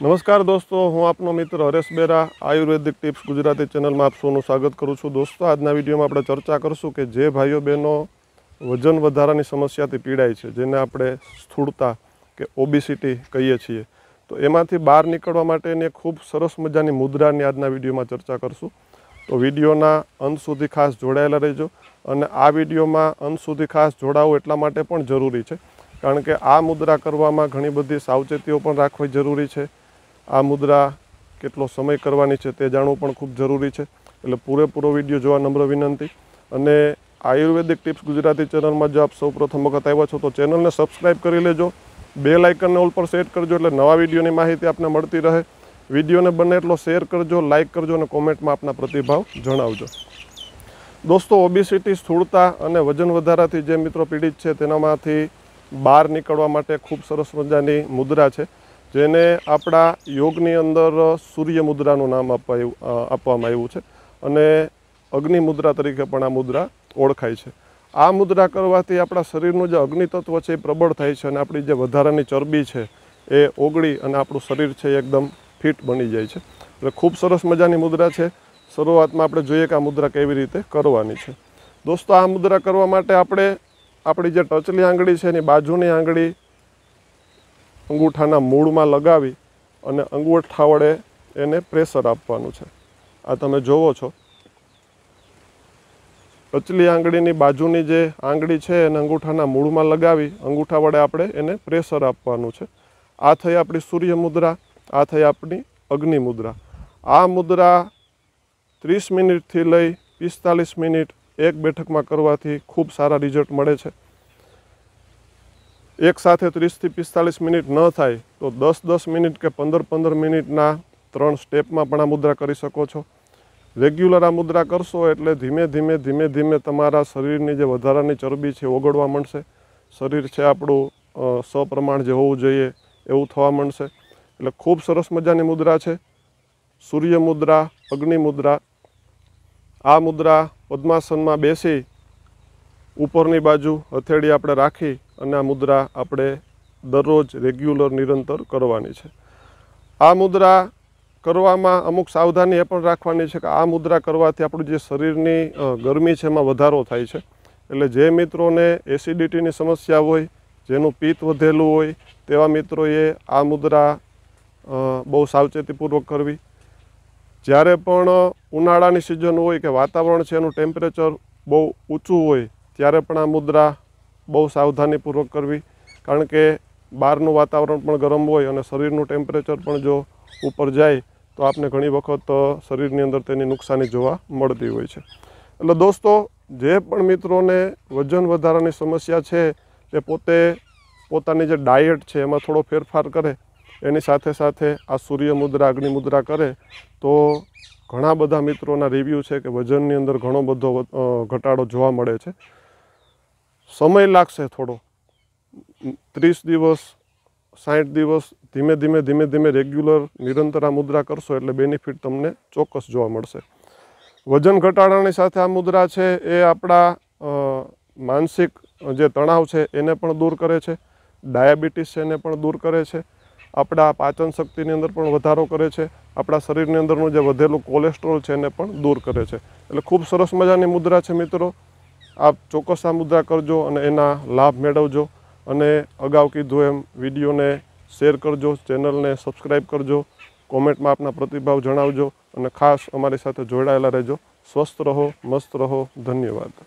નમસ્કાર દોસ્તો હું આપનો મિત્ર હરેશ બેરા આયુર્વેદિક ટિપ્સ ગુજરાતી ચેનલમાં આપ સ્વાગત કરું છું દોસ્તો આજના વિડીયોમાં આપણે ચર્ચા કરીશું કે જે ભાઈઓ બહેનો વજન વધારાની સમસ્યાથી પીડાય છે જેને આપણે સ્થૂળતા કે ઓબીસીટી કહીએ છીએ તો એમાંથી બહાર નીકળવા માટેની ખૂબ સરસ મજાની મુદ્રાની આજના વિડીયોમાં ચર્ચા કરશું તો વિડીયોના અંત સુધી ખાસ જોડાયેલા રહેજો અને આ વિડીયોમાં અંત સુધી ખાસ જોડાવું એટલા માટે પણ જરૂરી છે કારણ કે આ મુદ્રા કરવામાં ઘણી બધી સાવચેતીઓ પણ રાખવી જરૂરી છે આ મુદ્રા કેટલો સમય કરવાની છે તે જાણવું પણ ખૂબ જરૂરી છે એટલે પૂરેપૂરો વિડીયો જોવા નમ્ર વિનંતી અને આયુર્વેદિક ટિપ્સ ગુજરાતી ચેનલમાં જો આપ સૌ પ્રથમ વખત આવ્યા છો તો ચેનલને સબસ્ક્રાઈબ કરી લેજો બે લાઇકનને ઓલ પર સેટ કરજો એટલે નવા વિડીયોની માહિતી આપને મળતી રહે વિડીયોને બને એટલો શેર કરજો લાઇક કરજો અને કોમેન્ટમાં આપના પ્રતિભાવ જણાવજો દોસ્તો ઓબિસિટી સ્થૂળતા અને વજન વધારાથી જે મિત્રો પીડિત છે તેનામાંથી બહાર નીકળવા માટે ખૂબ સરસ મજાની મુદ્રા છે જેને આપણા યોગની અંદર સૂર્ય મુદ્રાનું નામ અપાયું આપવામાં આવ્યું છે અને અગ્નિ મુદ્રા તરીકે પણ આ મુદ્રા ઓળખાય છે આ મુદ્રા કરવાથી આપણા શરીરનું જે અગ્નિ તત્વ છે એ પ્રબળ થાય છે અને આપણી જે વધારાની ચરબી છે એ ઓગળી અને આપણું શરીર છે એકદમ ફિટ બની જાય છે એટલે ખૂબ સરસ મજાની મુદ્રા છે શરૂઆતમાં આપણે જોઈએ કે આ મુદ્રા કેવી રીતે કરવાની છે દોસ્તો આ મુદ્રા કરવા માટે આપણે આપણી જે ટચલી આંગળી છે એની બાજુની આંગળી અંગૂઠાના મૂળમાં લગાવી અને અંગૂઠા વડે એને પ્રેશર આપવાનું છે આ તમે જોવો છો ટચલી આંગળીની બાજુની જે આંગળી છે એને અંગૂઠાના મૂળમાં લગાવી અંગૂઠા વડે આપણે એને પ્રેશર આપવાનું છે આ થઈ આપણી સૂર્ય મુદ્રા આ થઈ આપણી અગ્નિ મુદ્રા આ મુદ્રા ત્રીસ મિનિટથી લઈ પિસ્તાલીસ મિનિટ એક બેઠકમાં કરવાથી ખૂબ સારા રિઝલ્ટ મળે છે એક સાથે ત્રીસથી પિસ્તાલીસ મિનિટ ન થાય તો દસ દસ મિનિટ કે પંદર પંદર મિનિટના ત્રણ સ્ટેપમાં પણ આ મુદ્રા કરી શકો છો રેગ્યુલર આ મુદ્રા કરશો એટલે ધીમે ધીમે ધીમે ધીમે તમારા શરીરની જે વધારાની ચરબી છે ઓગળવા માંડશે શરીર છે આપણું સપ્રમાણ જે હોવું જોઈએ એવું થવા માંડશે એટલે ખૂબ સરસ મજાની મુદ્રા છે સૂર્ય મુદ્રા અગ્નિ મુદ્રા આ મુદ્રા પદ્માસનમાં બેસી ઉપરની બાજુ હથેળી આપણે રાખી અને આ મુદ્રા આપણે દરરોજ રેગ્યુલર નિરંતર કરવાની છે આ મુદ્રા કરવામાં અમુક સાવધાની એ પણ રાખવાની છે કે આ મુદ્રા કરવાથી આપણું જે શરીરની ગરમી છે એમાં વધારો થાય છે એટલે જે મિત્રોને એસિડિટીની સમસ્યા હોય જેનું પિત્ત વધેલું હોય તેવા મિત્રોએ આ મુદ્રા બહુ સાવચેતીપૂર્વક કરવી જ્યારે પણ ઉનાળાની સિઝન હોય કે વાતાવરણ છે એનું ટેમ્પરેચર બહુ ઊંચું હોય ત્યારે પણ આ મુદ્રા બહુ સાવધાનીપૂર્વક કરવી કારણ કે બહારનું વાતાવરણ પણ ગરમ હોય અને શરીરનું ટેમ્પરેચર પણ જો ઉપર જાય તો આપને ઘણી વખત શરીરની અંદર તેની નુકસાની જોવા મળતી હોય છે એટલે દોસ્તો જે પણ મિત્રોને વજન વધારાની સમસ્યા છે તે પોતે પોતાની જે ડાયટ છે એમાં થોડો ફેરફાર કરે એની સાથે સાથે આ સૂર્ય મુદ્રા અગ્નિ મુદ્રા કરે તો ઘણા બધા મિત્રોના રિવ્યૂ છે કે વજનની અંદર ઘણો બધો ઘટાડો જોવા મળે છે સમય લાગશે થોડો ત્રીસ દિવસ સાઠ દિવસ ધીમે ધીમે ધીમે ધીમે રેગ્યુલર નિરંતર આ મુદ્રા કરશો એટલે બેનિફિટ તમને ચોક્કસ જોવા મળશે વજન ઘટાડાની સાથે આ મુદ્રા છે એ આપણા માનસિક જે તણાવ છે એને પણ દૂર કરે છે ડાયાબિટીસ છે એને પણ દૂર કરે છે આપણા પાચન શક્તિની અંદર પણ વધારો કરે છે આપણા શરીરની અંદરનું જે વધેલું કોલેસ્ટ્રોલ છે એને પણ દૂર કરે છે એટલે ખૂબ સરસ મજાની મુદ્રા છે મિત્રો આપ ચોક્કસ આ મુદ્રા કરજો અને એના લાભ મેળવજો અને અગાઉ કીધું એમ વિડીયોને શેર કરજો ચેનલને સબસ્ક્રાઈબ કરજો કોમેન્ટમાં આપના પ્રતિભાવ જણાવજો અને ખાસ અમારી સાથે જોડાયેલા રહેજો સ્વસ્થ રહો મસ્ત રહો ધન્યવાદ